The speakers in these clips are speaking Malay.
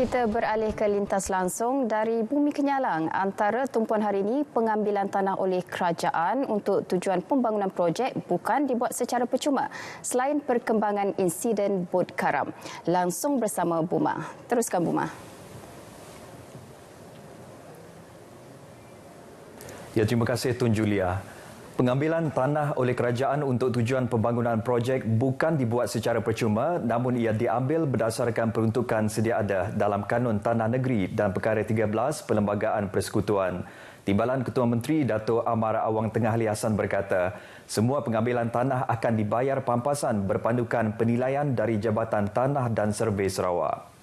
Kita beralih ke lintas langsung dari Bumi Kenyalang. Antara tumpuan hari ini, pengambilan tanah oleh kerajaan untuk tujuan pembangunan projek bukan dibuat secara percuma selain perkembangan insiden bot karam. Langsung bersama Buma. Teruskan Buma. Ya, terima kasih Tun Julia. Pengambilan tanah oleh kerajaan untuk tujuan pembangunan projek bukan dibuat secara percuma namun ia diambil berdasarkan peruntukan sedia ada dalam Kanun Tanah Negeri dan Perkara 13 Perlembagaan Persekutuan. Timbalan Ketua Menteri Dato Amar Awang Tengah Ali Hassan berkata, semua pengambilan tanah akan dibayar pampasan berpandukan penilaian dari Jabatan Tanah dan Survei Sarawak.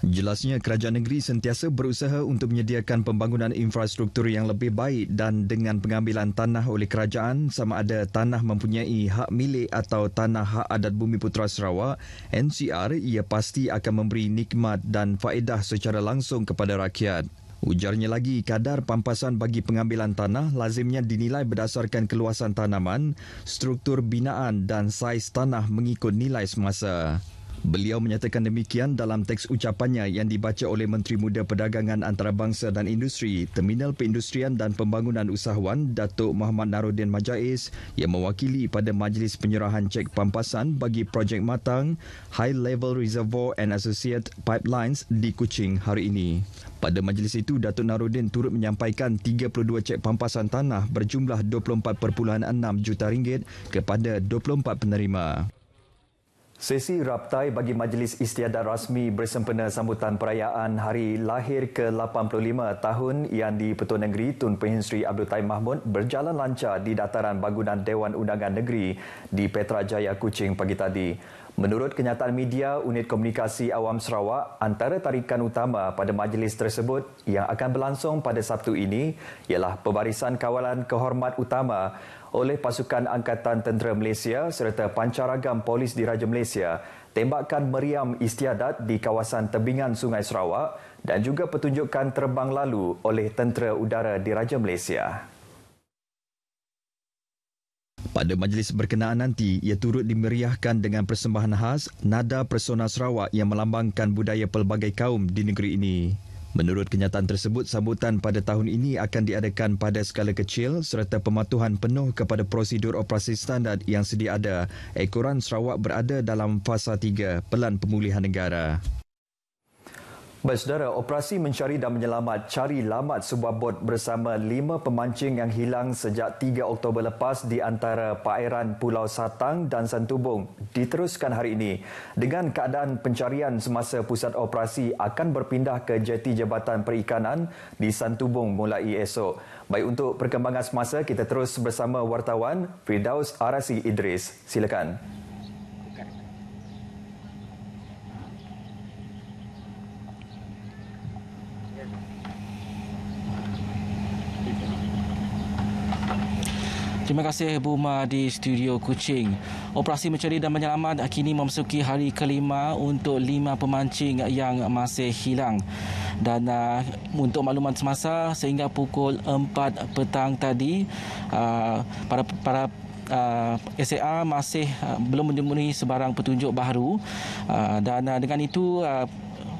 Jelasnya kerajaan negeri sentiasa berusaha untuk menyediakan pembangunan infrastruktur yang lebih baik dan dengan pengambilan tanah oleh kerajaan sama ada tanah mempunyai hak milik atau tanah hak adat bumi putra Sarawak, NCR ia pasti akan memberi nikmat dan faedah secara langsung kepada rakyat. Ujarnya lagi, kadar pampasan bagi pengambilan tanah lazimnya dinilai berdasarkan keluasan tanaman, struktur binaan dan saiz tanah mengikut nilai semasa. Beliau menyatakan demikian dalam teks ucapannya yang dibaca oleh Menteri Muda Perdagangan Antarabangsa dan Industri, Terminal Perindustrian dan Pembangunan Usahawan, Datuk Muhammad Narudin Majais yang mewakili pada Majlis Penyerahan Cek Pampasan bagi Projek Matang, High Level Reservoir and Associate Pipelines di Kuching hari ini. Pada majlis itu, Datuk Narudin turut menyampaikan 32 cek pampasan tanah berjumlah 24.6 juta ringgit kepada 24 penerima. Sesi raptai bagi Majlis Istiadat Rasmi bersempena sambutan perayaan hari lahir ke-85 tahun yang di Petua Negeri Tun Perhin Sri Abdul Taib Mahmud berjalan lancar di dataran bangunan Dewan Undangan Negeri di Petra Jaya Kuching pagi tadi. Menurut kenyataan media Unit Komunikasi Awam Sarawak, antara tarikan utama pada majlis tersebut yang akan berlangsung pada Sabtu ini ialah pembarisan kawalan kehormat utama oleh pasukan Angkatan Tentera Malaysia serta pancaragam polis diraja Malaysia tembakan meriam istiadat di kawasan tebingan Sungai Sarawak dan juga pertunjukan terbang lalu oleh Tentera Udara Diraja Malaysia. Pada majlis berkenaan nanti, ia turut dimeriahkan dengan persembahan khas nada persona Sarawak yang melambangkan budaya pelbagai kaum di negeri ini. Menurut kenyataan tersebut, sambutan pada tahun ini akan diadakan pada skala kecil serta pematuhan penuh kepada prosedur operasi standar yang sedia ada. Ekoran Sarawak berada dalam fasa 3, Pelan Pemulihan Negara. Baik, Saudara, operasi mencari dan menyelamat cari lamat sebuah bot bersama lima pemancing yang hilang sejak 3 Oktober lepas di antara perairan Pulau Satang dan Santubong diteruskan hari ini. Dengan keadaan pencarian semasa pusat operasi akan berpindah ke jeti Jabatan Perikanan di Santubong mulai esok. Baik untuk perkembangan semasa, kita terus bersama wartawan Fridaus Arasi Idris. Silakan. Terima kasih Bu Ma di Studio Kucing. Operasi mencari dan menyelamat kini memasuki hari kelima untuk lima pemancing yang masih hilang. Dan uh, untuk makluman semasa sehingga pukul 4 petang tadi uh, para para Uh, SAA masih uh, belum menemui sebarang petunjuk baru uh, dan uh, dengan itu uh,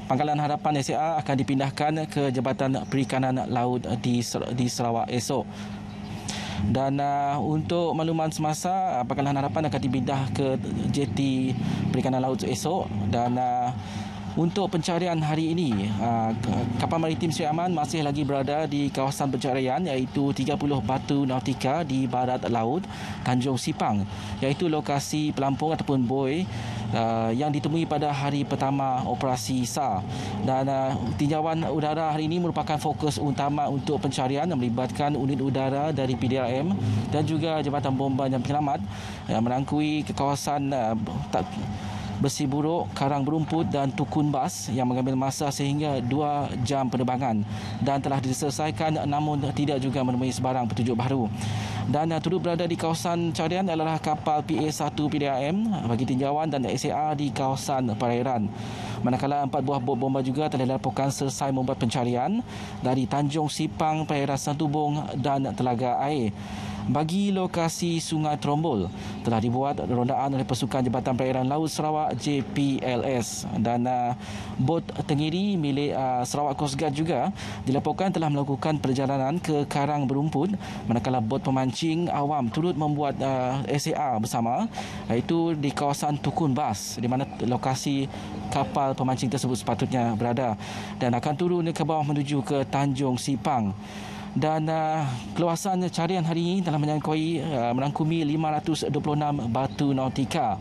Pangkalan Harapan SAA akan dipindahkan ke Jabatan Perikanan Laut di, di Sarawak esok dan uh, untuk makluman semasa apakah harapan akan dibidah ke JT Perikanan Laut esok dan uh, untuk pencarian hari ini, ah, kapal maritim Sri Aman masih lagi berada di kawasan pencarian iaitu 30 Batu Nautika di barat laut Tanjung Sipang iaitu lokasi pelampung ataupun buoy ah, yang ditemui pada hari pertama operasi SAR. Dan ah, tinjauan udara hari ini merupakan fokus utama untuk pencarian yang melibatkan unit udara dari PDRM dan juga Jabatan Bomba dan Penyelamat yang merangkui ke kawasan besi buruk, karang berumput dan tukun bas yang mengambil masa sehingga 2 jam penerbangan dan telah diselesaikan namun tidak juga menemui sebarang petunjuk baru. Dan yang uh, turut berada di kawasan carian adalah kapal PA-1 PDIM bagi tinjauan dan SAR di kawasan perairan. Manakala empat buah bot bomba juga telah dilaporkan selesai membuat pencarian dari Tanjung Sipang, Perairan Santubong dan Telaga Air bagi lokasi Sungai Trombol telah dibuat rondaan oleh pasukan Jabatan Perairan Laut Sarawak JPLS dan uh, bot tengiri milik uh, Sarawak Coast Guard juga dilaporkan telah melakukan perjalanan ke karang berumput manakala bot pemancing awam turut membuat uh, SAR bersama iaitu di kawasan Tukun Bas di mana lokasi kapal pemancing tersebut sepatutnya berada dan akan turun ke bawah menuju ke Tanjung Sipang dan uh, ah, keluasan carian hari ini dalam menyangkui uh, merangkumi 526 batu nautika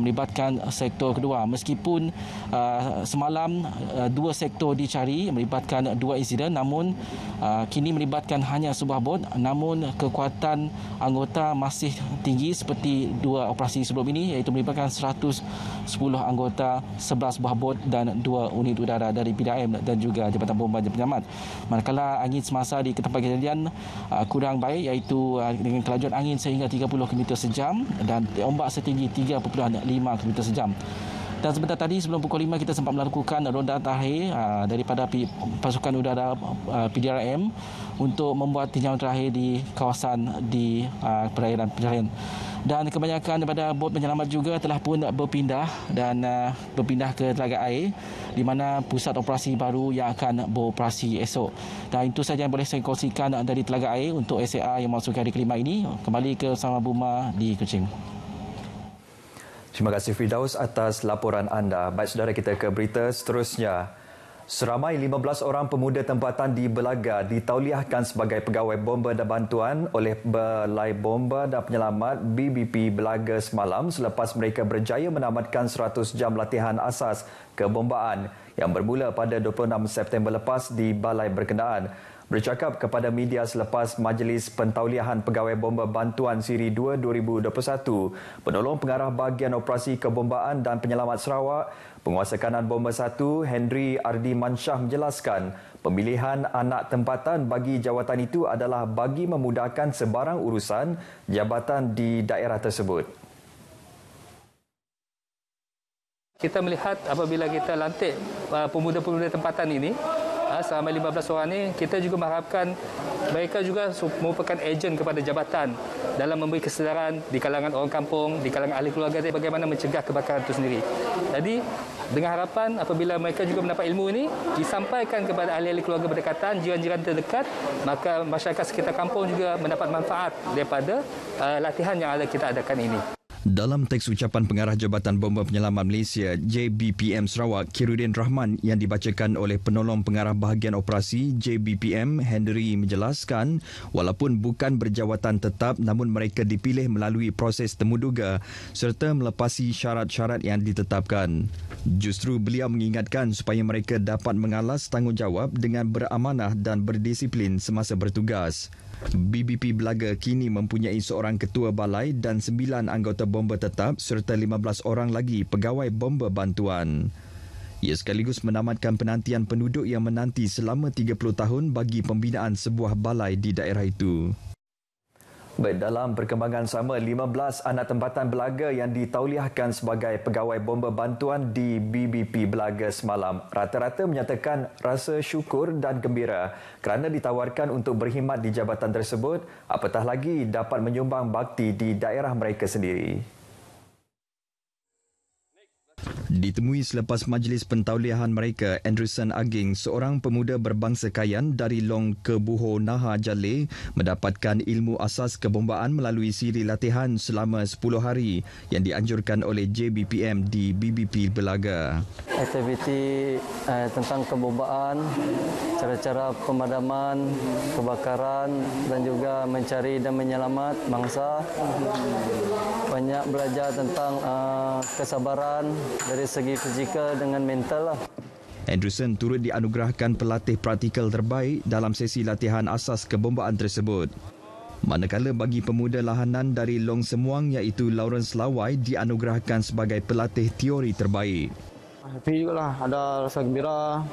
melibatkan sektor kedua. Meskipun uh, semalam uh, dua sektor dicari melibatkan dua insiden namun uh, kini melibatkan hanya sebuah bot namun kekuatan anggota masih tinggi seperti dua operasi sebelum ini iaitu melibatkan 110 anggota, 11 buah bot dan dua unit udara dari PDAM dan juga Jabatan Bomba dan Penyelamat. Manakala angin semasa di tempat kejadian uh, kurang baik iaitu uh, dengan kelajuan angin sehingga 30 km sejam dan ombak setinggi 5 km sejam. Dan sebentar tadi sebelum pukul 5 kita sempat melakukan ronda terakhir ah, daripada pasukan udara ah, PDRM untuk membuat tinjauan terakhir di kawasan di ah, perairan perairan. Dan kebanyakan daripada bot penyelamat juga telah pun berpindah dan berpindah ke telaga air di mana pusat operasi baru yang akan beroperasi esok. Dan itu saja yang boleh saya kongsikan dari telaga air untuk SAR yang masuk ke hari kelima ini kembali ke Sama Buma di Kuching. Terima kasih Firdaus atas laporan anda. Baik saudara kita ke berita seterusnya. Seramai 15 orang pemuda tempatan di Belaga ditauliahkan sebagai pegawai bomba dan bantuan oleh Belai Bomba dan Penyelamat BBP Belaga semalam selepas mereka berjaya menamatkan 100 jam latihan asas kebombaan yang bermula pada 26 September lepas di Balai Berkenaan bercakap kepada media selepas Majlis Pentauliahan Pegawai Bomba Bantuan Siri 2 2021, Penolong Pengarah Bahagian Operasi Kebombaan dan Penyelamat Sarawak, Penguasa Kanan Bomba 1, Henry Ardi Mansyah menjelaskan, pemilihan anak tempatan bagi jawatan itu adalah bagi memudahkan sebarang urusan jabatan di daerah tersebut. Kita melihat apabila kita lantik uh, pemuda-pemuda tempatan ini, Ah, selama 15 orang ini kita juga mengharapkan mereka juga merupakan ejen kepada jabatan dalam memberi kesedaran di kalangan orang kampung, di kalangan ahli keluarga bagaimana mencegah kebakaran itu sendiri. Jadi dengan harapan apabila mereka juga mendapat ilmu ini disampaikan kepada ahli-ahli keluarga berdekatan, jiran-jiran terdekat, maka masyarakat sekitar kampung juga mendapat manfaat daripada uh, latihan yang ada kita adakan ini. Dalam teks ucapan pengarah Jabatan Bomba Penyelamat Malaysia JBPM Sarawak Kirudin Rahman yang dibacakan oleh penolong pengarah bahagian operasi JBPM Henry menjelaskan walaupun bukan berjawatan tetap namun mereka dipilih melalui proses temuduga serta melepasi syarat-syarat yang ditetapkan. Justru beliau mengingatkan supaya mereka dapat mengalas tanggungjawab dengan beramanah dan berdisiplin semasa bertugas. BBP Belaga kini mempunyai seorang ketua balai dan sembilan anggota bomba tetap serta 15 orang lagi pegawai bomba bantuan. Ia sekaligus menamatkan penantian penduduk yang menanti selama 30 tahun bagi pembinaan sebuah balai di daerah itu. Baik, dalam perkembangan sama, 15 anak tempatan Belaga yang ditauliahkan sebagai pegawai bomba bantuan di BBP Belaga semalam rata-rata menyatakan rasa syukur dan gembira kerana ditawarkan untuk berkhidmat di jabatan tersebut apatah lagi dapat menyumbang bakti di daerah mereka sendiri. Ditemui selepas majlis pentauliahan mereka, Anderson Aging, seorang pemuda berbangsa Kayan dari Long Kebuho Naha Jale, mendapatkan ilmu asas kebombaan melalui siri latihan selama 10 hari yang dianjurkan oleh JBPM di BBP Belaga. Aktiviti eh, tentang kebombaan, cara-cara pemadaman, kebakaran dan juga mencari dan menyelamat mangsa. Banyak belajar tentang eh, kesabaran dari segi fizikal dengan mental lah. Anderson turut dianugerahkan pelatih praktikal terbaik dalam sesi latihan asas kebombaan tersebut. Manakala bagi pemuda lahanan dari Long Semuang iaitu Lawrence Lawai dianugerahkan sebagai pelatih teori terbaik. Happy juga lah. Ada rasa gembira,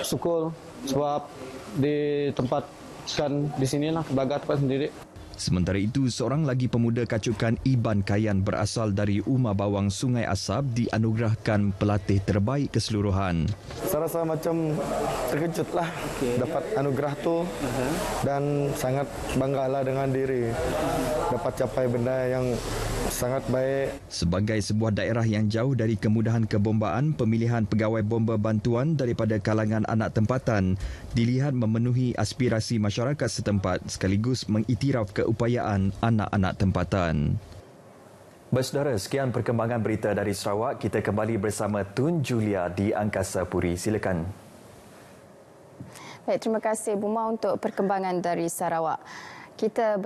syukur sebab di ditempatkan di sini lah, kebagaan tempat sendiri. Sementara itu, seorang lagi pemuda kacukan Iban Kayan berasal dari Uma Bawang Sungai Asap dianugerahkan pelatih terbaik keseluruhan. Saya rasa macam terkejutlah okay. dapat anugerah tu uh-huh. dan sangat banggalah dengan diri dapat capai benda yang sangat baik. Sebagai sebuah daerah yang jauh dari kemudahan kebombaan, pemilihan pegawai bomba bantuan daripada kalangan anak tempatan dilihat memenuhi aspirasi masyarakat setempat sekaligus mengiktiraf keupayaan anak-anak tempatan. Bersaudara, sekian perkembangan berita dari Sarawak. Kita kembali bersama Tun Julia di Angkasa Puri. Silakan. Baik, terima kasih Buma untuk perkembangan dari Sarawak. Kita ber-